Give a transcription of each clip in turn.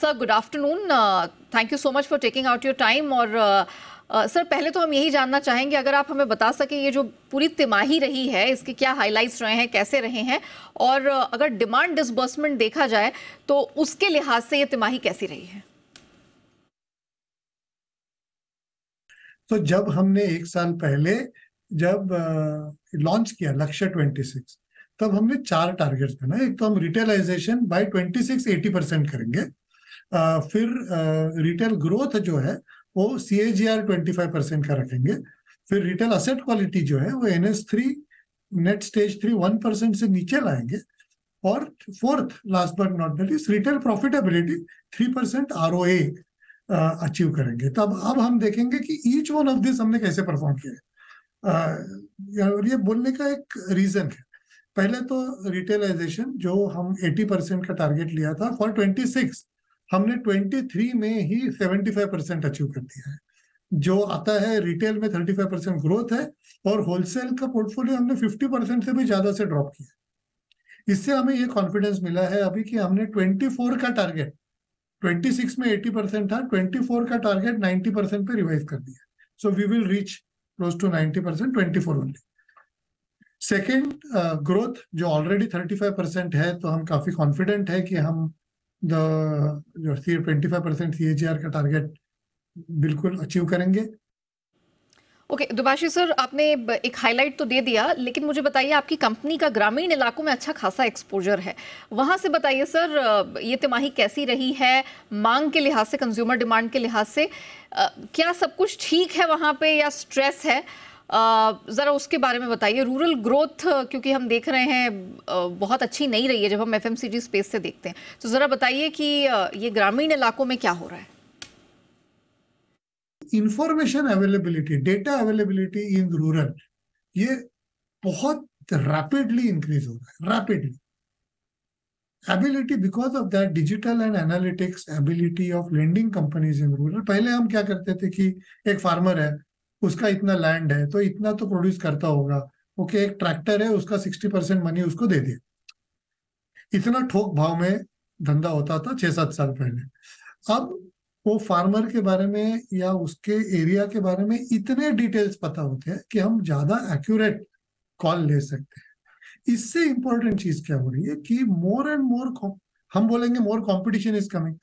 sir good afternoon thank you so much for taking out your time और sir uh, sir uh, पहले तो हम यही जानना चाहेंगे अगर आप हमें बता सकें ये जो पूरी तिमाही रही है इसके क्या हाइलाइट्स रहे हैं कैसे रहे हैं और uh, अगर डिमांड डिसबर्समेंट देखा जाए तो उसके लिहाज से ये तिमाही कैसी रही है तो जब हमने एक साल पहले जब लॉन्च uh, किया लक्ष्य 26 तब हमने चार टारगेट्स बनाए एक तो हम retailization by twenty six percent करेंगे फिर रिटेल ग्रोथ जो है वो C A G R twenty five percent का रखेंगे फिर रिटेल असेट क्वालिटी जो है वो N S three net stage three one percent से नीचे लाएंगे और fourth last but not that is retail profitability three percent R O A achieve करेंगे तब तो अब हम देखेंगे कि ईच वन ऑफ दिस हमने कैसे परफॉर्म किया है और ये बोलने का एक रीजन है पहले तो रिटेलाइजेशन जो हम 80 परसेंट का टारगेट लिया था फॉर 26 हमने 23 में ही 75 परसेंट अचीव कर दिया है जो आता है रिटेल में 35 परसेंट ग्रोथ है और होलसेल का पोर्टफोलियो हमने 50 परसेंट से भी ज्यादा से ड्रॉप किया इससे हमें ये कॉन्फिडेंस मिला है अभी कि हमने 24 का टारगेट 26 में 80 परसेंट था 24 का टारगेट 90 परसेंट पे रिवाइज कर दिया so we will reach close to 90 percent twenty only second growth जो ऑलरेडी 35 परसेंट है तो हम काफी कॉन्फिडेंट है कि हम the जो C twenty five percent C का टारगेट बिल्कुल अचीव करेंगे ओके okay, दुबाशी सर आपने एक हाईलाइट तो दे दिया लेकिन मुझे बताइए आपकी कंपनी का ग्रामीण इलाकों में अच्छा खासा एक्सपोजर है वहाँ से बताइए सर ये तिमाही कैसी रही है मांग के लिहाज से कंज्यूमर डिमांड के लिहाज से क्या सब कुछ ठीक है वहाँ पे या स्ट्रेस है ज़रा उसके बारे में बताइए रूरल ग्रोथ क्योंकि हम देख रहे हैं बहुत अच्छी नहीं रही है जब हम एफ स्पेस से देखते हैं तो ज़रा बताइए कि ये ग्रामीण इलाकों में क्या हो रहा है information availability data availability in rural ये बहुत रैपिडली इंक्रीज हो रहा है rapidly ability because of that digital and analytics ability of lending companies in rural पहले हम क्या करते थे कि एक फार्मर है उसका इतना लैंड है तो इतना तो प्रोड्यूस करता होगा ओके एक ट्रैक्टर है उसका सिक्सटी परसेंट मनी उसको दे दिया इतना ठोक भाव में धंधा होता था छह सात साल पहले अब वो फार्मर के बारे में या उसके एरिया के बारे में इतने डिटेल्स पता होते हैं कि हम ज्यादा एक्यूरेट कॉल ले सकते हैं इससे इंपॉर्टेंट चीज क्या हो रही है कि मोर एंड मोर हम बोलेंगे मोर कॉम्पिटिशन इज कमिंग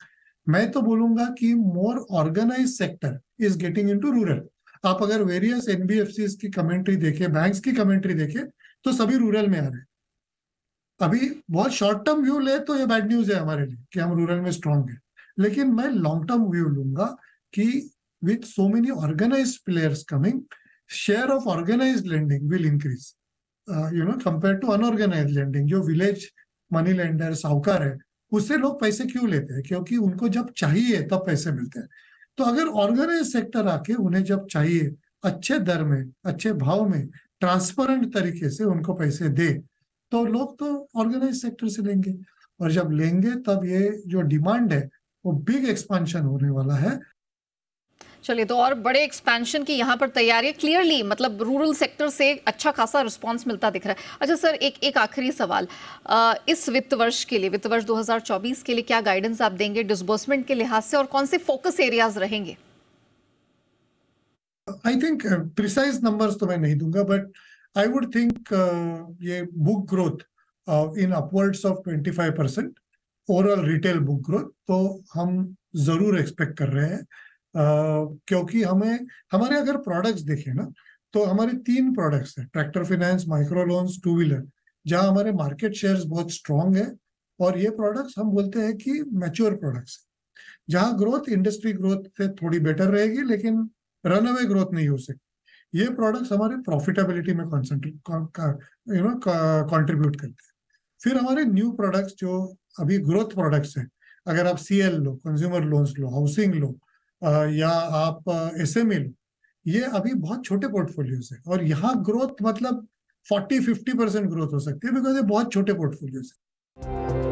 मैं तो बोलूंगा कि more organise sector is getting into rural आप अगर वेरियस एनबीएफसी की कमेंट्री देखे बैंक की कमेंट्री देखे तो सभी रूरल में आ रहे हैं अभी बहुत शॉर्ट टर्म व्यू ले तो ये बैड न्यूज है हमारे लिए कि हम रूरल में स्ट्रांग है लेकिन मैं लॉन्ग टर्म व्यू लूंगा कि with so many organise players coming share of organise lending will increase you know compare to unorganise lending जो विलेज मनी लेंडर साहूकार है उससे लोग पैसे क्यों लेते हैं क्योंकि उनको जब चाहिए तब पैसे मिलते हैं तो अगर ऑर्गेनाइज सेक्टर आके उन्हें जब चाहिए अच्छे दर में अच्छे भाव में ट्रांसपेरेंट तरीके से उनको पैसे दे तो लोग तो ऑर्गेनाइज सेक्टर से लेंगे और जब लेंगे तब ये जो डिमांड है वो बिग एक्सपांशन होने वाला है चलिए तो और बड़े एक्सपेंशन की यहाँ पर तैयारी क्लियरली मतलब रूरल सेक्टर से अच्छा खासा रिस्पांस मिलता दिख रहा है अच्छा सर एक एक आखिरी सवाल आ, इस वित्त वर्ष के लिए वित्त वर्ष 2024 के लिए क्या गाइडेंस आप देंगे डिसबर्समेंट के लिहाज से और कौन से फोकस एरियाज रहेंगे आई थिंक प्रिसाइज नंबर तो मैं नहीं दूंगा बट आई वुड थिंक ये book growth in upwards of twenty overall retail book growth तो हम जरूर एक्सपेक्ट कर रहे हैं क्योंकि हमें हमारे अगर प्रोडक्ट्स देखें ना तो हमारे तीन प्रोडक्ट्स हैं tractor finance micro loans two wheeler जहाँ हमारे मार्केट शेयर्स बहुत स्ट्रांग है और ये प्रोडक्ट्स हम बोलते हैं कि मैच्योर प्रोडक्ट्स जहाँ ग्रोथ इंडस्ट्री ग्रोथ से थोड़ी बेटर रहेगी लेकिन रन अवे ग्रोथ नहीं हो सकती ये प्रोडक्ट्स हमारे प्रॉफिटेबिलिटी में कॉन्सेंट्रेट यू नो कॉन्ट्रीब्यूट करते हैं फिर हमारे न्यू प्रोडक्ट्स जो अभी ग्रोथ प्रोडक्ट्स हैं अगर आप see low consumer loans low housing low या आप एस एम एल ये अभी बहुत छोटे पोर्टफोलियोज है और यहाँ ग्रोथ मतलब फोर्टी फिफ्टी परसेंट ग्रोथ हो सकती है बिकॉज ये बहुत छोटे पोर्टफोलियोज है